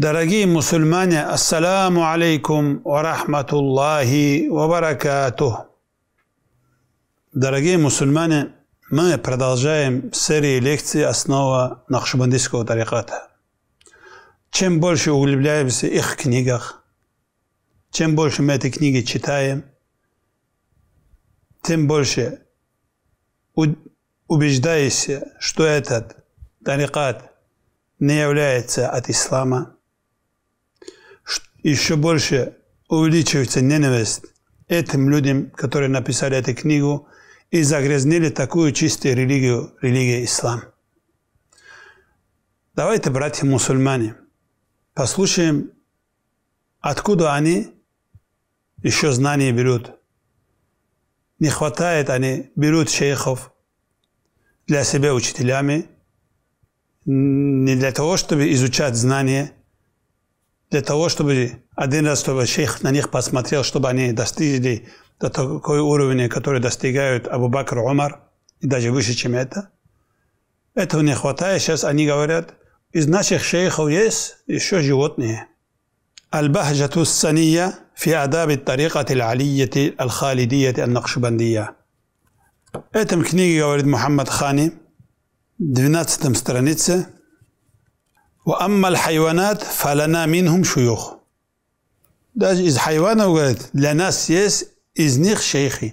Дорогие мусульмане, ассаламу алейкум ва рахматуллахи ва баракату. Дорогие мусульмане, мы продолжаем серию лекций «Основа Нахшибандийского тариката». Чем больше углубляемся в их книгах, чем больше мы эти книги читаем, тем больше убеждаешься, что этот тарикат не является от ислама – еще больше увеличивается ненависть этим людям, которые написали эту книгу и загрязнили такую чистую религию, религию ислам. Давайте, братья мусульмане, послушаем, откуда они еще знания берут. Не хватает, они берут шейхов для себя учителями, не для того, чтобы изучать знания – для того, чтобы один раз, чтобы шейх на них посмотрел, чтобы они достигли до такой уровня, который достигают Абу Бакр Умар, и даже выше, чем это. Этого не хватает. Сейчас они говорят, из наших шейхов есть еще животные. Аль-Бахджату Сания фи адаби тарикати аль-алийяти аль-халидияти аль-накшбандия. В этом книге говорит Мухаммад Хани, 12 странице, وأما الحيوانات فلنا منهم شيوخ داش إز او قالت لنا سيس إز نيخ شيخي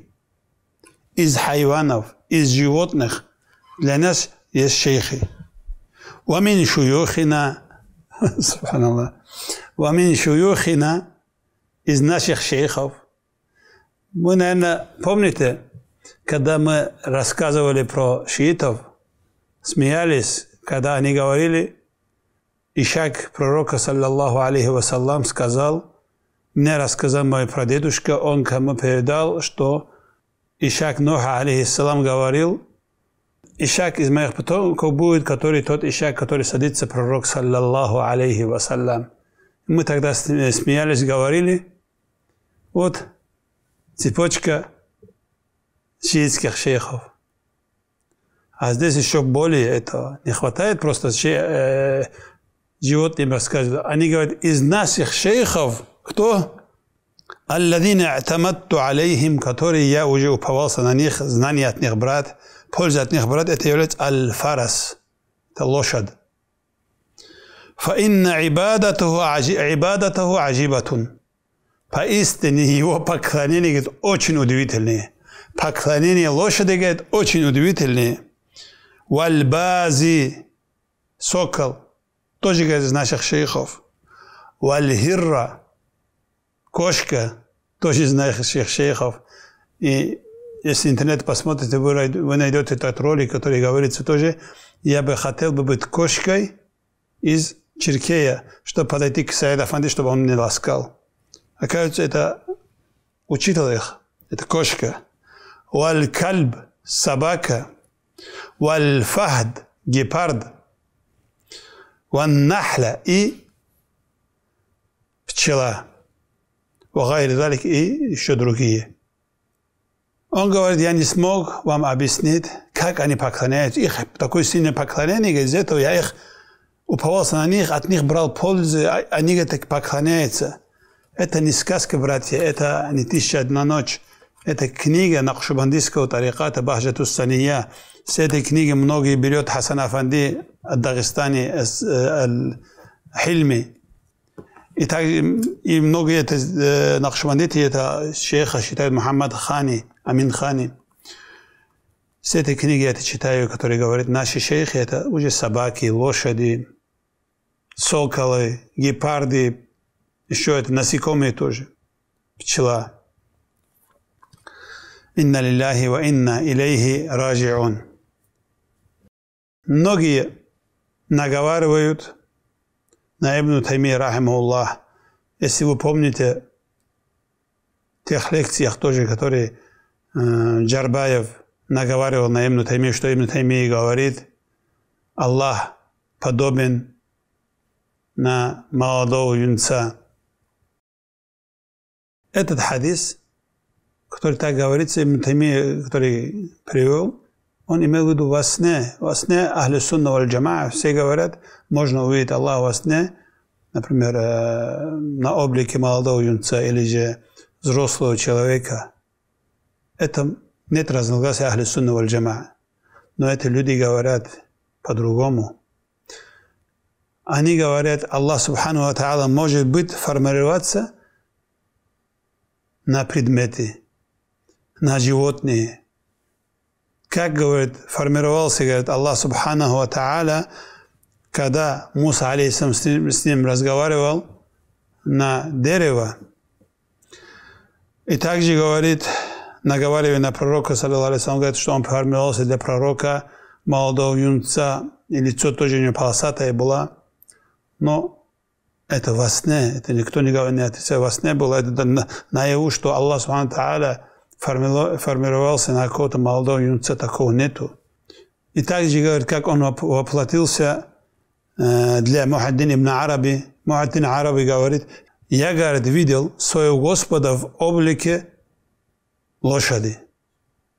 إز حيوانو إز جيوتنخ لنا يس شيخي ومن شيوخنا سبحان الله ومن شيوخنا из наших شيخوف Мы, наверное, помните, когда мы рассказывали про шиитов, смеялись, когда они говорили, Ишак пророка, саллаллаху алейхи вассалам, сказал, «Мне рассказал мой прадедушка, он кому передал, что Ишак Ноха, алейхиссалам, говорил, Ишак из моих потомков будет, который тот Ишак, который садится пророк, саллаллаху алейхи вассалам». Мы тогда смеялись, говорили, вот цепочка шиитских шейхов. А здесь еще более этого. Не хватает просто э, Животные рассказывают. Они говорят, из наших шейхов кто? Алладина атаматту алейхим, которые я уже уповался на них, знания от них брат, польза от них брат, это является аль-фарас, это лошадь. فإن عبادته عبادته عجيبة поистине его поклонение говорит, очень удивительные. Поклонение лошади говорит, очень удивительные. Вальбази, сокол, тоже говорит из наших шейхов. Вальхирра, кошка, тоже из наших шейхов. И если интернет посмотрите, вы, найдете этот ролик, который говорится тоже. Я бы хотел бы быть кошкой из Черкея, чтобы подойти к Саид Фанди, чтобы он не ласкал. Оказывается, это учитель их, это кошка. Валь кальб – собака. Валь фахд – гепард – ваннахля и пчела, вагайридалик и еще другие. Он говорит, я не смог вам объяснить, как они поклоняются. Их такое сильное поклонение, из этого я их уповался на них, от них брал пользу, а они так поклоняются. Это не сказка, братья, это не тысяча одна ночь. Эта книга Нахшубандийского тариката Бахджатус-Сания. С этой книги многие берет Хасан Афанди от Дагестани э, Хильми. И, так, и многие это, э, Нахшубандиты это шейха считают Мухаммад Хани, Амин Хани. С этой книги я это читаю, который говорит, наши шейхи это уже собаки, лошади, соколы, гепарды, еще это насекомые тоже, пчела. Инна лилляхи ва инна илейхи раджиун. Многие наговаривают на Ибн Тайми, рахимуллах, если вы помните тех лекциях тоже, которые э, Джарбаев наговаривал на Ибн Тайми, что Ибн Тайми говорит, Аллах подобен на молодого юнца. Этот хадис – который так говорится, Ибн Тайми, который привел, он имел в виду во сне. Во сне Ахли Сунна валь Джамаа все говорят, можно увидеть Аллаха во сне, например, э, на облике молодого юнца или же взрослого человека. Это нет разногласий Ахли Сунна валь Джамаа. Но эти люди говорят по-другому. Они говорят, Аллах Субхану Ва Та'ала может быть формироваться на предметы – на животные. Как, говорит, формировался, говорит, Аллах Субханаху Та'аля, когда Муса, алейсам, с ним, с ним разговаривал на дерево. И также говорит, наговаривая на пророка, саллиллаху говорит, что он формировался для пророка молодого юнца, и лицо тоже у него полосатое было. Но это во сне, это никто не говорит, это во сне было, это наяву, что Аллах Субхану Та'аля формировался на какого-то молодого юнца, такого нету. И также говорит, как он воплотился э, для Мухаддин ибн Араби. Мухаддин Араби говорит, я, говорит, видел своего Господа в облике лошади.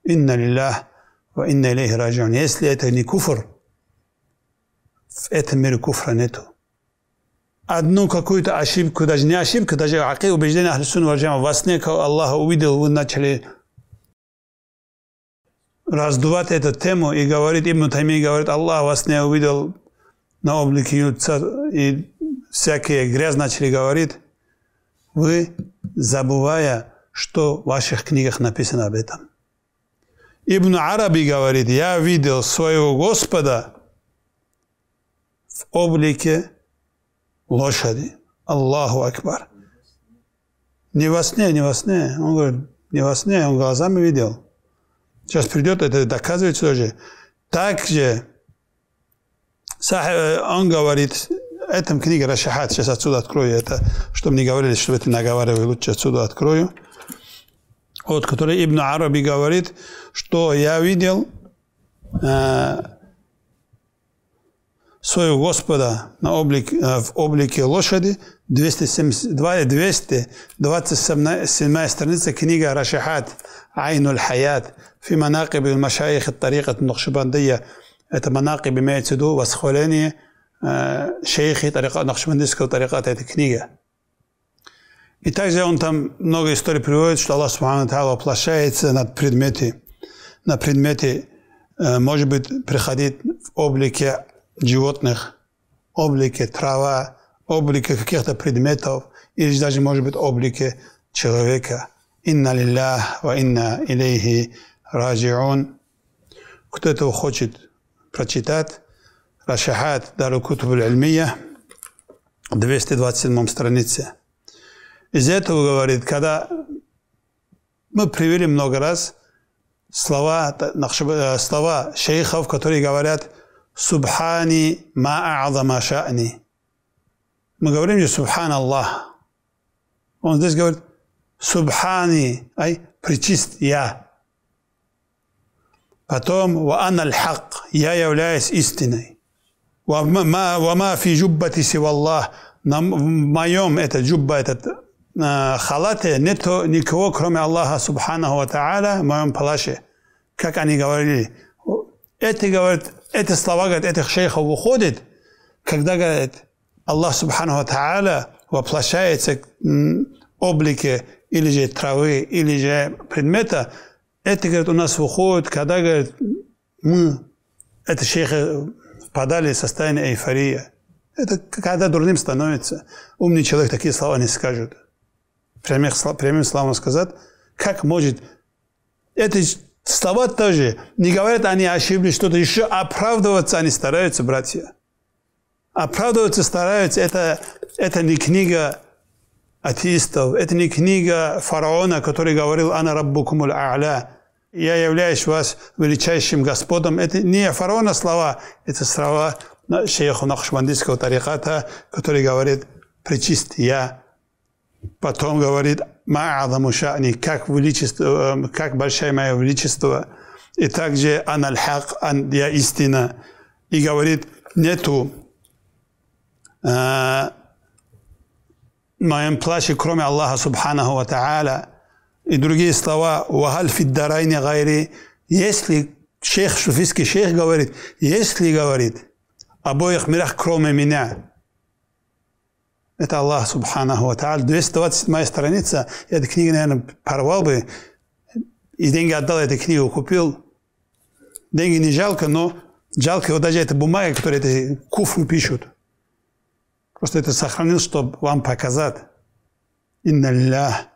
Инна лиллах ва инна илейхи раджиун. Если это не куфр, в этом мире куфра нету одну какую-то ошибку, даже не ошибку, даже акид убеждение Ахлисун Ваджама во сне, когда Аллах увидел, вы начали раздувать эту тему и говорит, Ибн Тайми говорит, Аллах во сне увидел на облике лица и всякие грязь начали говорить, вы забывая, что в ваших книгах написано об этом. Ибн Араби говорит, я видел своего Господа в облике лошади. Аллаху Акбар. Не во сне, не во сне. Он говорит, не во сне, он глазами видел. Сейчас придет это доказывает доказывать тоже. Также э, он говорит, этом книга Рашахат, сейчас отсюда открою это, чтобы не говорили, что это наговаривали, лучше отсюда открою, Вот, который Ибн Араби говорит, что я видел э, своего Господа на облик, э, в облике лошади, 227 страница книга Рашихат Айнуль Хаят Фи Манакиб Машаих Тарикат Нахшибандия. Это Манакиб имеется в виду восхваление э, шейхи тарикат, Нахшибандийского тариката, эта книга. И также он там много историй приводит, что Аллах Субхану Тааля воплощается над предметы, на предмете, э, может быть, приходить в облике животных, облике трава, облике каких-то предметов, или даже, может быть, облике человека. «Инна лиллях ва инна илейхи раджиун». Кто этого хочет прочитать, Рашахат Дару Кутубуль Альмия, 227 странице. Из этого говорит, когда мы привели много раз слова, э, слова шейхов, которые говорят – سبحاني ما أعظم شأني ما قولين سبحان الله он здесь говорит سبحاني أي причист я потом وأنا الحق я являюсь истиной وما, وما في جبتي سوى الله на моем это джубба этот халате нету никого кроме Аллаха Субханаху Ва Тааля в моем плаще как они говорили это говорит эти слова, говорит, этих шейхов уходит, когда, говорит, Аллах Субхану Тааля воплощается в облике или же травы, или же предмета, это, говорит, у нас выходит, когда, говорит, мы, это шейхи впадали в состояние эйфории. Это когда дурным становится. Умный человек такие слова не скажет. Прямым, прямым словом сказать, как может... Это Слова тоже. Не говорят, они ошиблись, что-то еще. Оправдываться они стараются, братья. Оправдываться стараются. Это, это не книга атеистов. Это не книга фараона, который говорил «Ана кумул а'ля». «Я являюсь вас величайшим Господом». Это не фараона слова, это слова шейху Нахшбандийского тариката, который говорит «Причист я Потом говорит «Ма'адаму шани» – «Как величество, эм, как большое мое величество». И также «Аналь-хак» – «Я истина». И говорит «Нету э, моем плаче, кроме Аллаха Субханаху Ва Та'аля». И другие слова «Вахаль фиддарайни гайри» – «Если шейх, шуфийский шейх говорит, если, говорит, обоих мирах, кроме меня». Это Аллах Субханаху Ва Та'аль. 227 страница. я Эта книга, наверное, порвал бы. И деньги отдал эту книгу, купил. Деньги не жалко, но жалко вот даже эта бумага, которую эти куфру пишут. Просто это сохранил, чтобы вам показать. Инна лилях,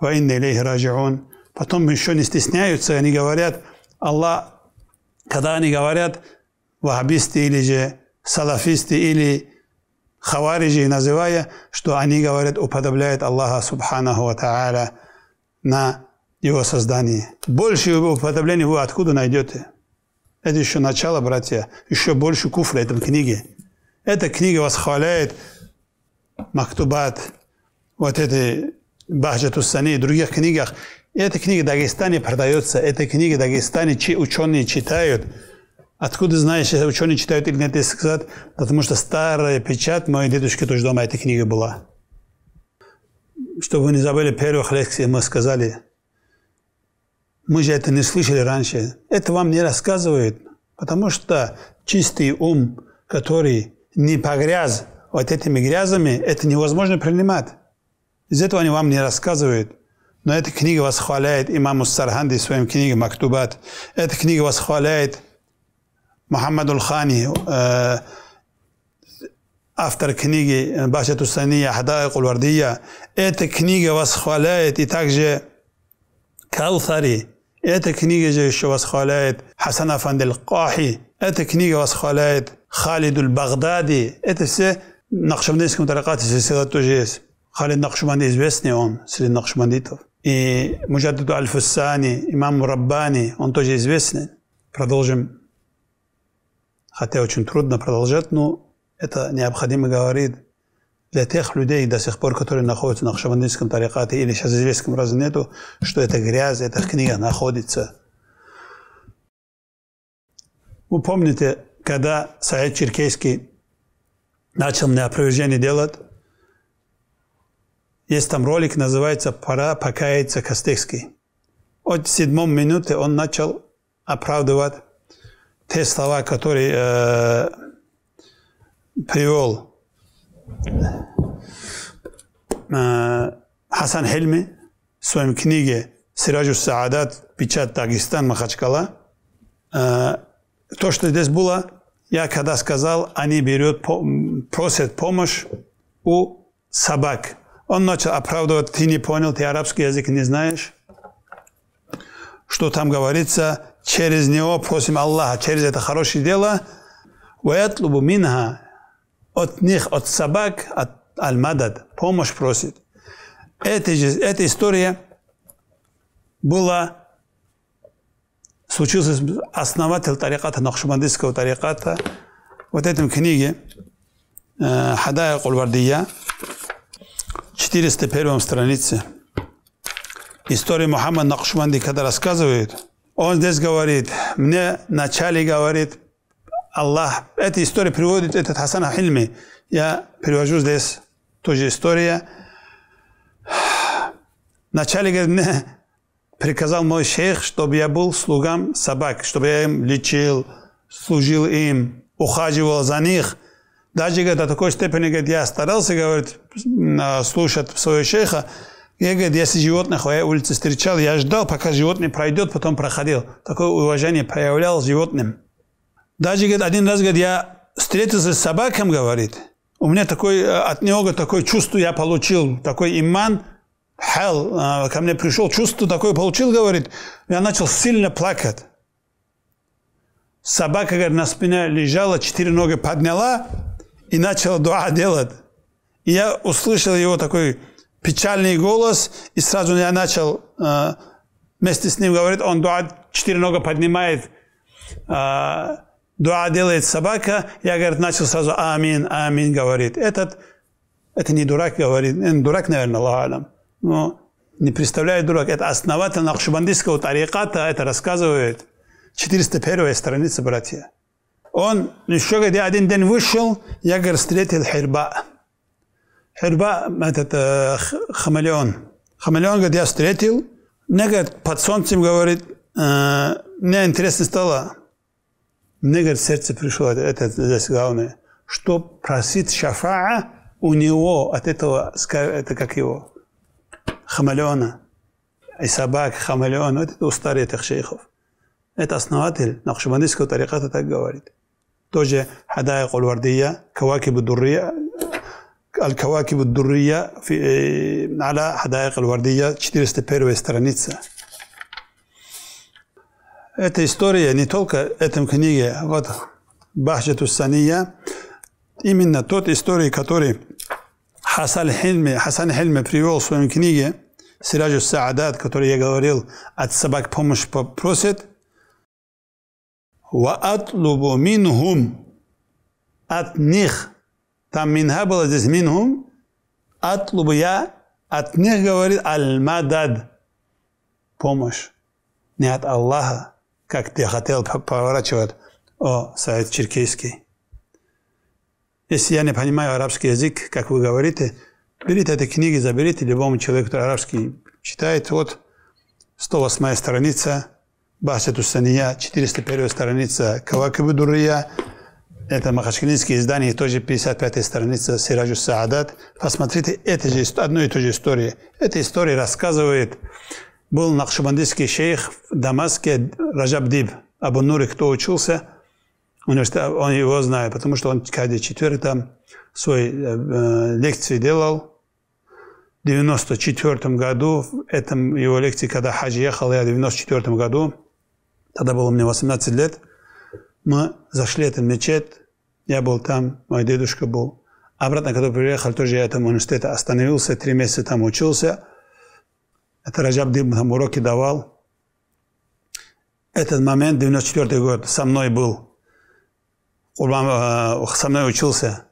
ва инна илейхи раджиун. Потом еще не стесняются, они говорят, Аллах, когда они говорят, вахабисты или же салафисты или хавариджей, называя, что они, говорят, уподобляют Аллаха Субханаху Ва Та'аля на его создание. Больше его уподобления вы откуда найдете? Это еще начало, братья, еще больше куфра этой книги. Эта книга восхваляет Мактубат, вот эти Бахджату Сани и других книгах. Эта книга в Дагестане продается, эта книга в Дагестане ученые читают – Откуда знаешь, ученые читают Ильнет и Сказать, Потому что старая печать моей дедушки тоже дома эта книга была. Чтобы вы не забыли, первых лекций мы сказали, мы же это не слышали раньше. Это вам не рассказывают, потому что чистый ум, который не погряз вот этими грязами, это невозможно принимать. Из этого они вам не рассказывают. Но эта книга восхваляет имаму Сарханди в своем книге «Мактубат». Эта книга восхваляет محمد الخاني автор книги «Бахчату Сания», «Хадайк Улвардия». Эта книга восхваляет и также Каутари. Эта книга же еще восхваляет Хасана Фандель Кахи. Эта книга восхваляет Халидуль Багдади. Это все Нахшабандийском таракате сила тоже есть. Халид Нахшабанди известный он среди нахшабандитов. И Муджадиду Аль-Фуссани, имам Раббани, он тоже известный. Продолжим хотя очень трудно продолжать, но это необходимо говорить для тех людей до сих пор, которые находятся на Хшавандинском тарикате или сейчас известном разнету, что эта грязь, эта книга находится. Вы помните, когда Саид Черкейский начал мне опровержение делать, есть там ролик, называется «Пора покаяться Костыкский». От седьмой минуты он начал оправдывать те слова, которые э, привел э, Хасан Хельми в своем книге «Сираджу Саадат. Печат Дагестан. Махачкала». Э, то, что здесь было, я когда сказал, они берет, просят помощь у собак. Он начал оправдывать, ты не понял, ты арабский язык не знаешь. Что там говорится, через него просим Аллаха, через это хорошее дело. «Ваятлубу минха» от них, от собак, от аль-мадад, помощь просит. Эта, же, эта история была случился основатель тариката, Нахшубандийского тариката. Вот в этом книге э, Хадая Кульвардия, 401 странице, история Мухаммада Нахшубанди, когда рассказывает – он здесь говорит, мне вначале говорит, Аллах, эта история приводит этот Хасан Ахильми. Я перевожу здесь ту же история. Вначале, говорит, мне приказал мой шейх, чтобы я был слугам собак, чтобы я им лечил, служил им, ухаживал за них. Даже говорит, до такой степени говорит, я старался, говорит, а, слушать своего шейха, я, говорит, если животных я улице встречал, я ждал, пока животное пройдет, потом проходил. Такое уважение проявлял животным. Даже, говорит, один раз, говорит, я встретился с собаком, говорит. У меня такой, э, от него такое чувство я получил, такой иман, хал, э, ко мне пришел, чувство такое получил, говорит. Я начал сильно плакать. Собака, говорит, на спине лежала, четыре ноги подняла и начала дуа делать. И я услышал его такой печальный голос, и сразу я начал э, вместе с ним говорить, он дуа четыре нога поднимает, э, дуа делает собака, я, говорит, начал сразу амин, амин говорит. Этот, это не дурак говорит, он э, дурак, наверное, Аллах но не представляет дурак. Это основатель Нахшубандийского тариката это рассказывает. 401 страница, братья. Он еще, говорит, я один день вышел, я, говорит, встретил хирба. Херба, этот э, хамелеон. Хамелеон говорит, я встретил. Мне, говорит, под солнцем, говорит, э, мне интересно стало. Мне, говорит, сердце пришло, это, это здесь главное. Что просит шафаа у него от этого, это как его, хамелеона. И собак, хамелеон, вот это у старых шейхов. Это основатель Нахшибандийского тариката так говорит. Тоже Хадая Кулвардия, Каваки Будурия, Аль-Кавакибу Дуррия Аля Хадайк аль 401 страница. Эта история не только в этом книге, вот Бахджату Сания, именно тот историй, который Хасан Хильми, Хасан Хильми привел в своем книге Сираджу Саадат, который я говорил, от собак помощь попросит. Ва атлубу минхум от них там минха было, здесь минхум. От лубия, от них говорит аль-мадад. Помощь. Не от Аллаха, как ты хотел поворачивать, о, Саид Черкейский. Если я не понимаю арабский язык, как вы говорите, берите эти книги, заберите любому человеку, который арабский читает. Вот 108 страница, Бахсету Сания, 401 страница, Кавакабы Дурия, это махачкалинские издание, тоже 55-я страница Сираджу Саадат. Посмотрите, это же одно и то же история. Эта история рассказывает, был нахшибандийский шейх в Дамаске Раджаб Диб. Абу Нури, кто учился, университет, он его знает, потому что он каждый четверг там свои э, э, лекции делал. В 94 году, в этом его лекции, когда Хаджи ехал, я в 94 году, тогда было мне 18 лет, мы зашли в эту мечеть, я был там, мой дедушка был. Обратно, когда приехал, тоже я там университета остановился, три месяца там учился. Это Раджаб Дим там уроки давал. Этот момент, 94 год, со мной был. Э, со мной учился.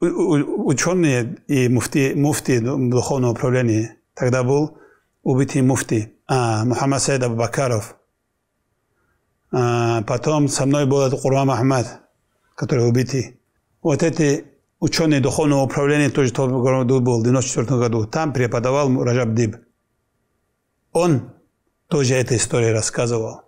Ученые и муфти, муфти духовного управления тогда был убитый муфти а, Мухаммад Саид Абубакаров – а, потом со мной был это Курман Ахмад, который убитый. Вот эти ученые духовного управления тоже в том году был, в 1994 году. Там преподавал Раджаб Диб. Он тоже эту историю рассказывал,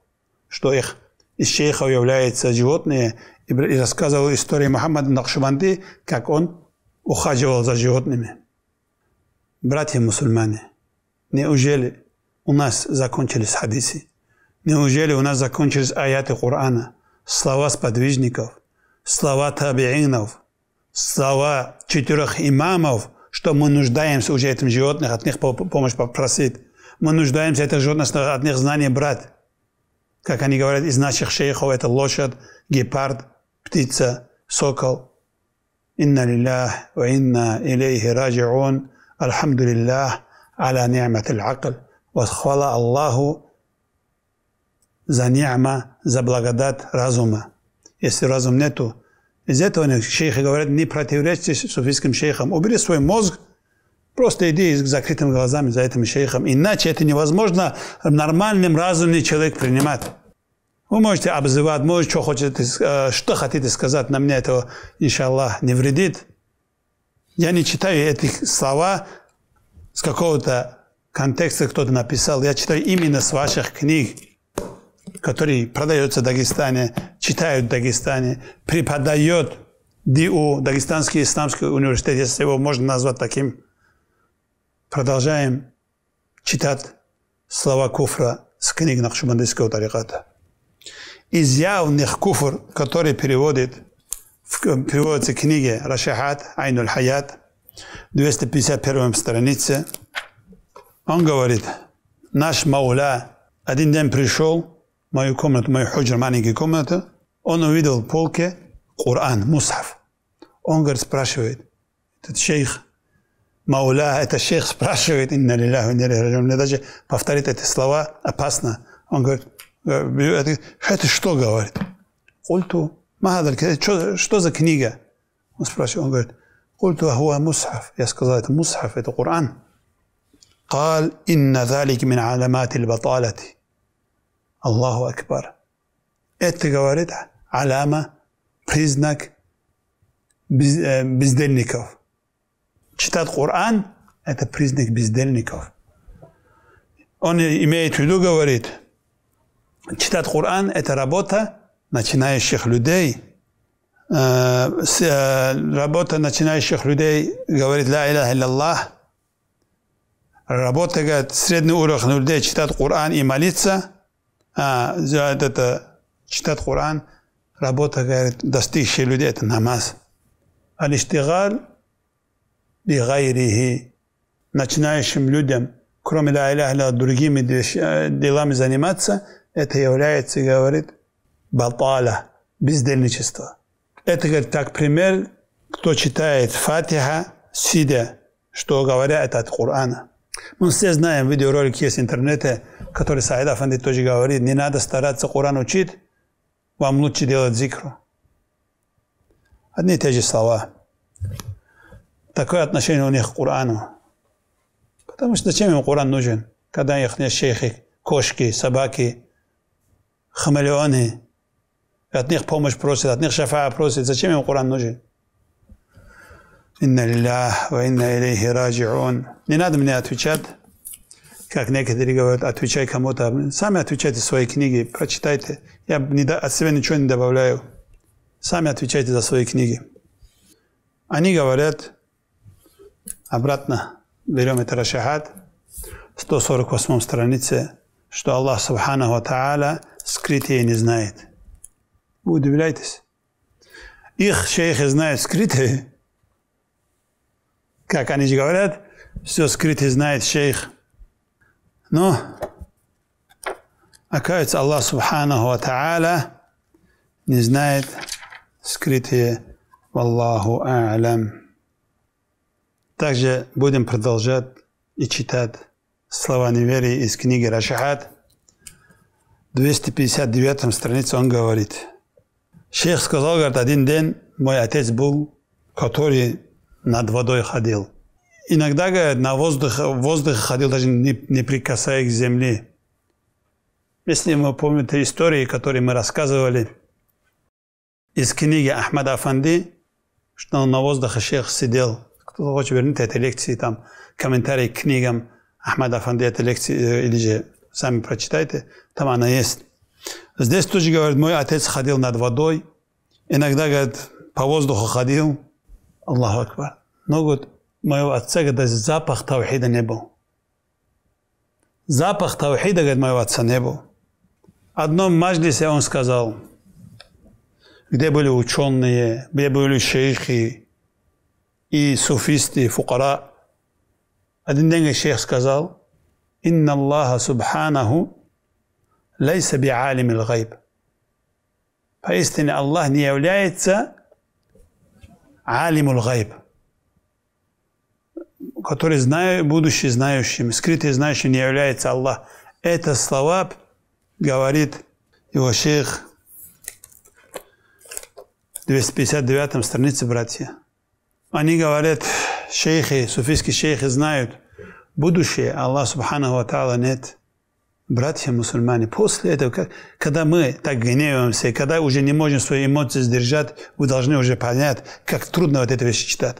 что их из шейхов являются животные, и рассказывал историю Мухаммада Нахшибанды, как он ухаживал за животными. Братья мусульмане, неужели у нас закончились хадисы? Неужели у нас закончились аяты Корана, слова сподвижников, слова табиинов, слова четырех имамов, что мы нуждаемся уже этим животных, от них помощь попросить. Мы нуждаемся это животных, от них знания брать. Как они говорят, из наших шейхов это лошадь, гепард, птица, сокол. Инна лиллах ва инна илейхи раджиун. Алхамдулиллах аля ни'мат аль-акль. Васхвала Аллаху за ни'ма, за благодать разума. Если разум нету, из этого шейхи говорят, не противоречьте суфийским шейхам. Убери свой мозг, просто иди с закрытыми глазами за этим шейхом. Иначе это невозможно нормальным разумный человек принимать. Вы можете обзывать, можете, что, хотите, э, что хотите сказать, на меня этого, иншаллах, не вредит. Я не читаю этих слова с какого-то контекста кто-то написал. Я читаю именно с ваших книг который продается в Дагестане, читают в Дагестане, преподает ДИУ, Дагестанский исламский университет, если его можно назвать таким. Продолжаем читать слова куфра с книг Нахшубандийского тариката. Из явных куфр, который переводит, переводится в книге Рашихат Айнуль Хаят, 251 странице, он говорит, наш Мауля один день пришел Мою комнату, мою хожер, маленькая комната. Он увидел в полке Коран, Мусхав. Он, говорит, спрашивает, этот шейх, Мауля, это шейх спрашивает, инна лилляху, инна лилляху, мне даже повторить эти слова опасно. Он говорит, это что говорит? Культу, что, что за книга? Он спрашивает, он говорит, قلت هو مصحف يا сказал مصحف это قرآن قال إن ذلك من علامات البطالة Аллаху Акбар. Это говорит аляма, признак без, э, бездельников. Читать Коран – это признак бездельников. Он имеет в виду, говорит, читать Коран – это работа начинающих людей. Э, с, э, работа начинающих людей говорит «Ла Иляха Иллаллах». Работа, говорит, средний уровень людей читать Коран и молиться – а, это, э, читать Коран, работа, говорит, достигшие людей, это намаз. Аль-Иштигал начинающим людям, кроме ла иляха другими э, делами заниматься, это является, говорит, батала, бездельничество. Это, говорит, так пример, кто читает Фатиха, сидя, что говоря, это от Корана. Мы все знаем, видеоролики есть в интернете, которые Саид Афанди тоже говорит, не надо стараться Коран учить, вам лучше делать зикру. Одни и те же слова. Такое отношение у них к Корану. Потому что зачем им Коран нужен, когда их нет шейхи, кошки, собаки, хамелеоны, от них помощь просит, от них шафа просит, зачем им Коран нужен? Инна лиллях ва инна илейхи раджиун. Не надо мне отвечать, как некоторые говорят, отвечай кому-то. Сами отвечайте свои книги, прочитайте. Я не, от себя ничего не добавляю. Сами отвечайте за свои книги. Они говорят, обратно берем это Рашахат, 148 странице, что Аллах Субхану Та'аля скрытие не знает. Вы удивляйтесь. Их шейхи знают скрытые, как они же говорят, все скрыто знает шейх. Но, оказывается, Аллах Субханаху Ва Та'аля не знает скрытые Валлаху А'алям. Также будем продолжать и читать слова неверия из книги Рашахат. 259 странице он говорит. Шейх сказал, говорит, один день мой отец был, который над водой ходил. Иногда, говорят, на воздух, воздухе ходил, даже не, не прикасаясь к земле. Если вы помните истории, которые мы рассказывали из книги Ахмада Афанди, что он на воздухе шейх сидел. Кто-то хочет вернуть эти лекции, там, комментарии к книгам Ахмада Афанди, эти лекции, э, или же сами прочитайте, там она есть. Здесь тоже, говорит, мой отец ходил над водой, иногда, говорит, по воздуху ходил, Аллаху Акбар. Но ну говорит, моего отца, когда запах тавхида не был. Запах тавхида, говорит, моего отца не был. Одном мажлисе он сказал, где были ученые, где были шейхи и суфисты, фукара. Один день шейх сказал, «Инна Аллаха субханаху лейса би аль-гайб». Поистине Аллах не является алимул гайб, который знаю, будущий знающим, скрытый знающим не является Аллах. Это слова говорит его шейх 259 странице, братья. Они говорят, шейхи, суфийские шейхи знают, будущее Аллах Субхану Ва Та'ала нет – братья-мусульмане, после этого, когда мы так гневаемся, когда уже не можем свои эмоции сдержать, вы должны уже понять, как трудно вот это вещи читать.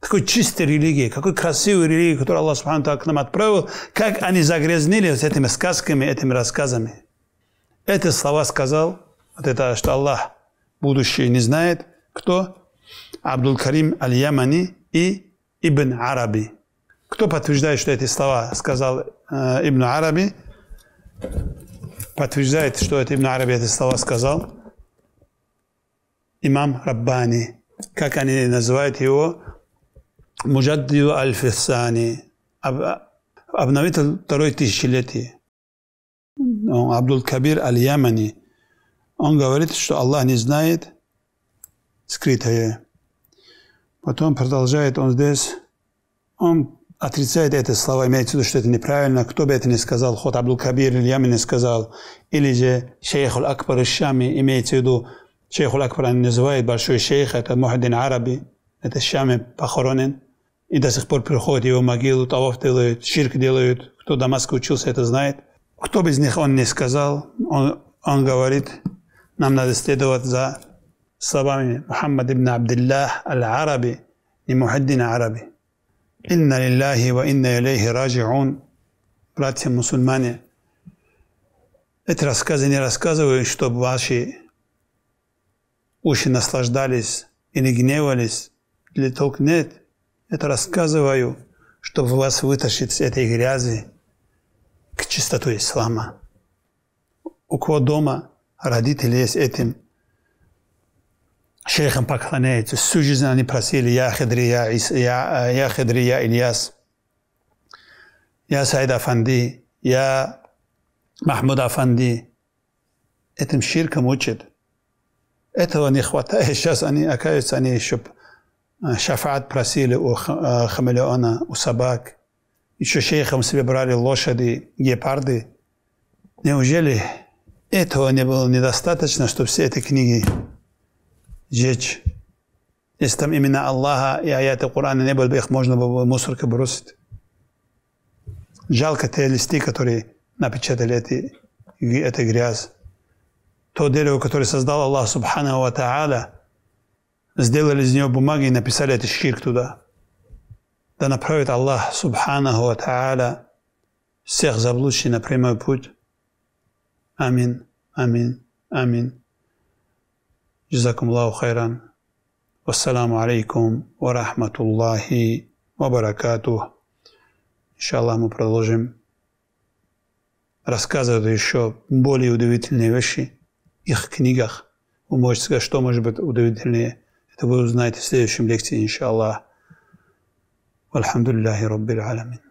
Такой чистой религии, какой красивой религии, которую Аллах Субхану к нам отправил, как они загрязнили с этими сказками, этими рассказами. Эти слова сказал, вот это, что Аллах будущее не знает, кто? Абдул Карим Аль-Ямани и Ибн Араби. Кто подтверждает, что эти слова сказал э, Ибн Араби? Подтверждает, что это Ибн Араби эти слова сказал имам Раббани, как они называют его, Муджаддиду Аль-Фисани, а, обновитель второй тысячелетия. Он Абдул Кабир Аль-Ямани, он говорит, что Аллах не знает скрытое. Потом продолжает он здесь, он отрицает это слова, имеется в виду, что это неправильно, кто бы это не сказал, хоть Абдул Кабир или Ямин сказал, или же шейх Акбар Шами, имеется в виду, шейх Акбар они называют большой шейх, это Мухаддин Араби, это Шами похоронен, и до сих пор приходят его могилу, таваф делают, ширк делают, кто в Дамаске учился, это знает. Кто бы из них он не сказал, он, он говорит, нам надо следовать за словами Мухаммад ибн Абдиллах аль-Араби не Мухаддина Араби. Инна лилляхи ва инна илейхи раджиун. Братья мусульмане, эти рассказы не рассказываю, чтобы ваши уши наслаждались или гневались. Для толк нет. Это рассказываю, чтобы вас вытащить с этой грязи к чистоту ислама. У кого дома родители есть этим – шейхом поклоняются. Всю жизнь они просили, я Хидри, я, я, я Хидри, я Ильяс, я Саид Афанди, я Махмуд Афанди. Этим ширком учат. Этого не хватает. Сейчас они, оказывается, они еще э, шафат просили у э, хамелеона, у собак. Еще шейхом себе брали лошади, гепарды. Неужели этого не было недостаточно, чтобы все эти книги жечь. Если там имена Аллаха и аяты Корана не было бы, их можно было бы мусорка бросить. Жалко те листы, которые напечатали эти, это грязь. То дерево, которое создал Аллах Субхану Ва Та'аля, сделали из него бумаги и написали это ширк туда. Да направит Аллах Субхану Ва Та'аля всех заблудших на прямой путь. Амин, амин, амин. جزاكم الله خيرا والسلام عليكم ورحمة الله وبركاته إن شاء الله мы продолжим рассказывать еще более удивительные вещи в их книгах. Вы можете сказать, что может быть удивительнее. Это вы узнаете в следующем лекции, иншаллах. والحمد لله رب العالمين